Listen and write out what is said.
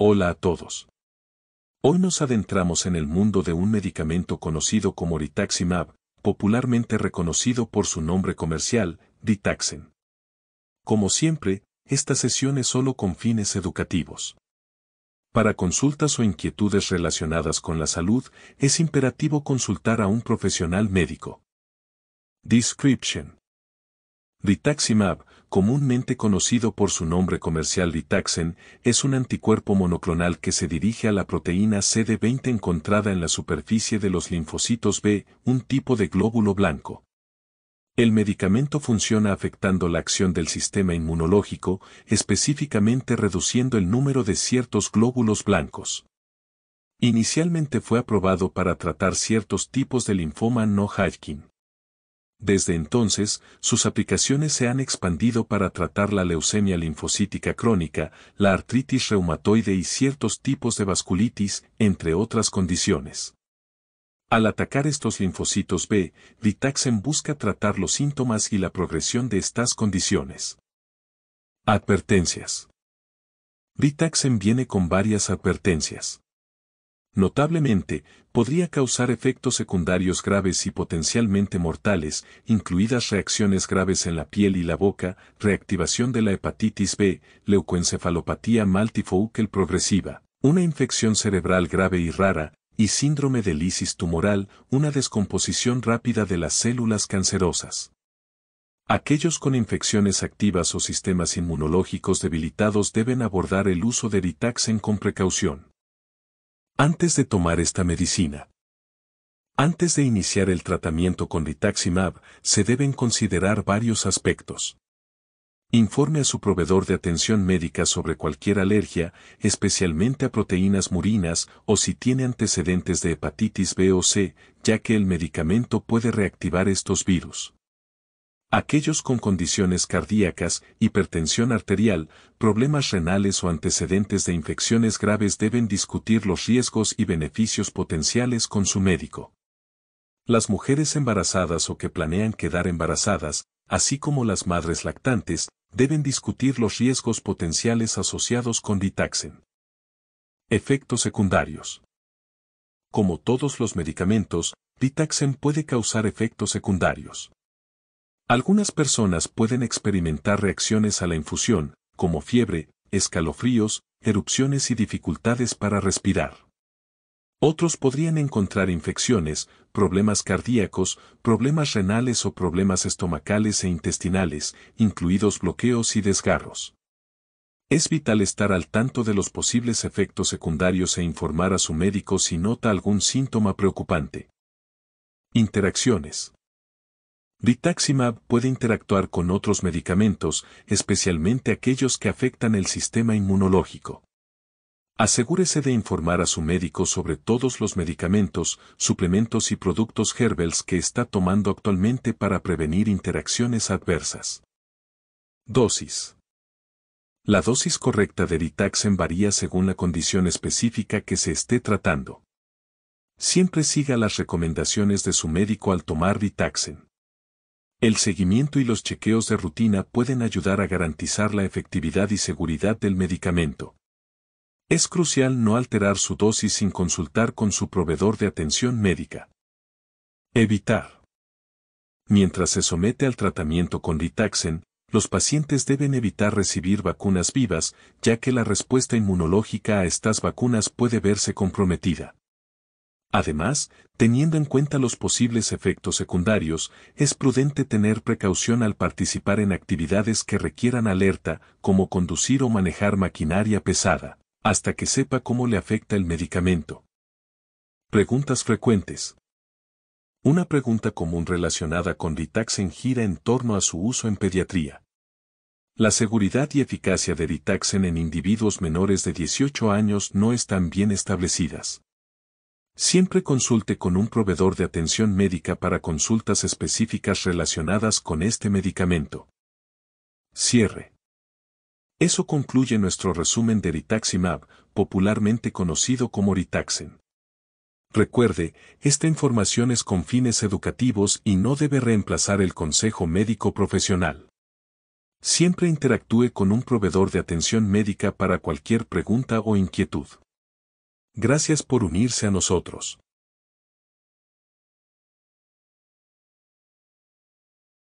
Hola a todos. Hoy nos adentramos en el mundo de un medicamento conocido como Ritaximab, popularmente reconocido por su nombre comercial, Ditaxen. Como siempre, esta sesión es solo con fines educativos. Para consultas o inquietudes relacionadas con la salud, es imperativo consultar a un profesional médico. Description. Ritaximab, comúnmente conocido por su nombre comercial Ditaxen, es un anticuerpo monoclonal que se dirige a la proteína CD20 encontrada en la superficie de los linfocitos B, un tipo de glóbulo blanco. El medicamento funciona afectando la acción del sistema inmunológico, específicamente reduciendo el número de ciertos glóbulos blancos. Inicialmente fue aprobado para tratar ciertos tipos de linfoma no Hodgkin. Desde entonces, sus aplicaciones se han expandido para tratar la leucemia linfocítica crónica, la artritis reumatoide y ciertos tipos de vasculitis, entre otras condiciones. Al atacar estos linfocitos B, Vitaxen busca tratar los síntomas y la progresión de estas condiciones. Advertencias. Vitaxen viene con varias advertencias. Notablemente, podría causar efectos secundarios graves y potencialmente mortales, incluidas reacciones graves en la piel y la boca, reactivación de la hepatitis B, leucoencefalopatía multifocal progresiva, una infección cerebral grave y rara, y síndrome de lisis tumoral, una descomposición rápida de las células cancerosas. Aquellos con infecciones activas o sistemas inmunológicos debilitados deben abordar el uso de Ritaxen con precaución. Antes de tomar esta medicina. Antes de iniciar el tratamiento con Litaximab, se deben considerar varios aspectos. Informe a su proveedor de atención médica sobre cualquier alergia, especialmente a proteínas murinas o si tiene antecedentes de hepatitis B o C, ya que el medicamento puede reactivar estos virus. Aquellos con condiciones cardíacas, hipertensión arterial, problemas renales o antecedentes de infecciones graves deben discutir los riesgos y beneficios potenciales con su médico. Las mujeres embarazadas o que planean quedar embarazadas, así como las madres lactantes, deben discutir los riesgos potenciales asociados con Ditaxen. Efectos secundarios. Como todos los medicamentos, Ditaxen puede causar efectos secundarios. Algunas personas pueden experimentar reacciones a la infusión, como fiebre, escalofríos, erupciones y dificultades para respirar. Otros podrían encontrar infecciones, problemas cardíacos, problemas renales o problemas estomacales e intestinales, incluidos bloqueos y desgarros. Es vital estar al tanto de los posibles efectos secundarios e informar a su médico si nota algún síntoma preocupante. Interacciones. Rituximab puede interactuar con otros medicamentos, especialmente aquellos que afectan el sistema inmunológico. Asegúrese de informar a su médico sobre todos los medicamentos, suplementos y productos Herbels que está tomando actualmente para prevenir interacciones adversas. Dosis. La dosis correcta de Ritaxen varía según la condición específica que se esté tratando. Siempre siga las recomendaciones de su médico al tomar Ritaxen. El seguimiento y los chequeos de rutina pueden ayudar a garantizar la efectividad y seguridad del medicamento. Es crucial no alterar su dosis sin consultar con su proveedor de atención médica. Evitar. Mientras se somete al tratamiento con Ditaxen, los pacientes deben evitar recibir vacunas vivas, ya que la respuesta inmunológica a estas vacunas puede verse comprometida. Además, teniendo en cuenta los posibles efectos secundarios, es prudente tener precaución al participar en actividades que requieran alerta, como conducir o manejar maquinaria pesada, hasta que sepa cómo le afecta el medicamento. Preguntas frecuentes. Una pregunta común relacionada con Ditaxen gira en torno a su uso en pediatría. La seguridad y eficacia de Ditaxen en individuos menores de 18 años no están bien establecidas. Siempre consulte con un proveedor de atención médica para consultas específicas relacionadas con este medicamento. Cierre. Eso concluye nuestro resumen de Ritaximab, popularmente conocido como Ritaxen. Recuerde, esta información es con fines educativos y no debe reemplazar el consejo médico profesional. Siempre interactúe con un proveedor de atención médica para cualquier pregunta o inquietud. Gracias por unirse a nosotros.